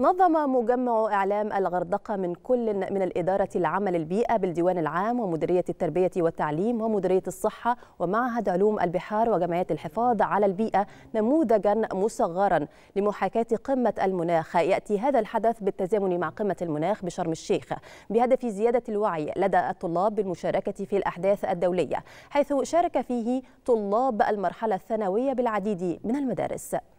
نظم مجمع إعلام الغردقة من كل من الإدارة العامة للبيئة بالديوان العام ومديرية التربية والتعليم ومديرية الصحة ومعهد علوم البحار وجمعية الحفاظ على البيئة نموذجا مصغرا لمحاكاة قمة المناخ يأتي هذا الحدث بالتزامن مع قمة المناخ بشرم الشيخ بهدف زيادة الوعي لدى الطلاب بالمشاركة في الأحداث الدولية حيث شارك فيه طلاب المرحلة الثانوية بالعديد من المدارس